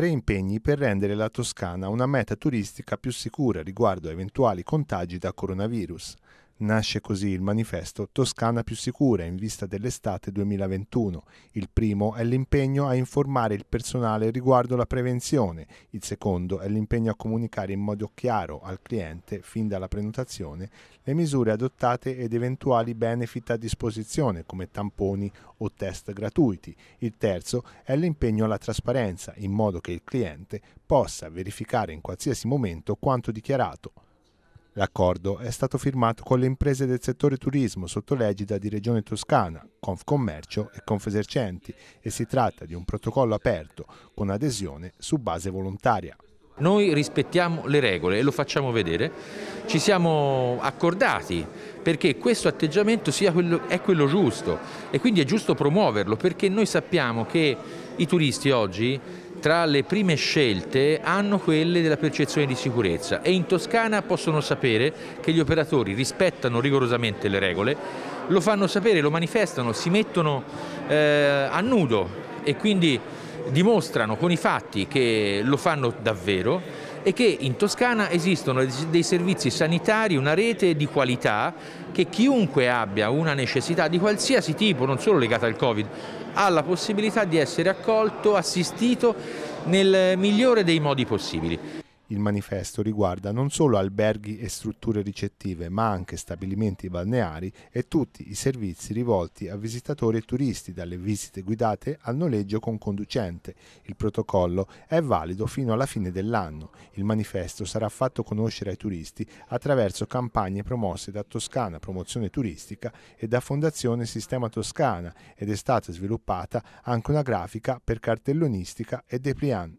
tre impegni per rendere la Toscana una meta turistica più sicura riguardo a eventuali contagi da coronavirus. Nasce così il manifesto Toscana più sicura in vista dell'estate 2021. Il primo è l'impegno a informare il personale riguardo la prevenzione, il secondo è l'impegno a comunicare in modo chiaro al cliente, fin dalla prenotazione, le misure adottate ed eventuali benefit a disposizione come tamponi o test gratuiti. Il terzo è l'impegno alla trasparenza, in modo che il cliente possa verificare in qualsiasi momento quanto dichiarato. L'accordo è stato firmato con le imprese del settore turismo sotto l'egida di Regione Toscana, Confcommercio e Confesercenti e si tratta di un protocollo aperto con adesione su base volontaria. Noi rispettiamo le regole e lo facciamo vedere. Ci siamo accordati perché questo atteggiamento quello, è quello giusto e quindi è giusto promuoverlo perché noi sappiamo che i turisti oggi tra le prime scelte hanno quelle della percezione di sicurezza e in Toscana possono sapere che gli operatori rispettano rigorosamente le regole, lo fanno sapere, lo manifestano, si mettono eh, a nudo e quindi dimostrano con i fatti che lo fanno davvero e che in Toscana esistono dei servizi sanitari, una rete di qualità che chiunque abbia una necessità di qualsiasi tipo, non solo legata al Covid, ha la possibilità di essere accolto, assistito nel migliore dei modi possibili. Il manifesto riguarda non solo alberghi e strutture ricettive, ma anche stabilimenti balneari e tutti i servizi rivolti a visitatori e turisti, dalle visite guidate al noleggio con conducente. Il protocollo è valido fino alla fine dell'anno. Il manifesto sarà fatto conoscere ai turisti attraverso campagne promosse da Toscana Promozione Turistica e da Fondazione Sistema Toscana ed è stata sviluppata anche una grafica per cartellonistica e dépliant.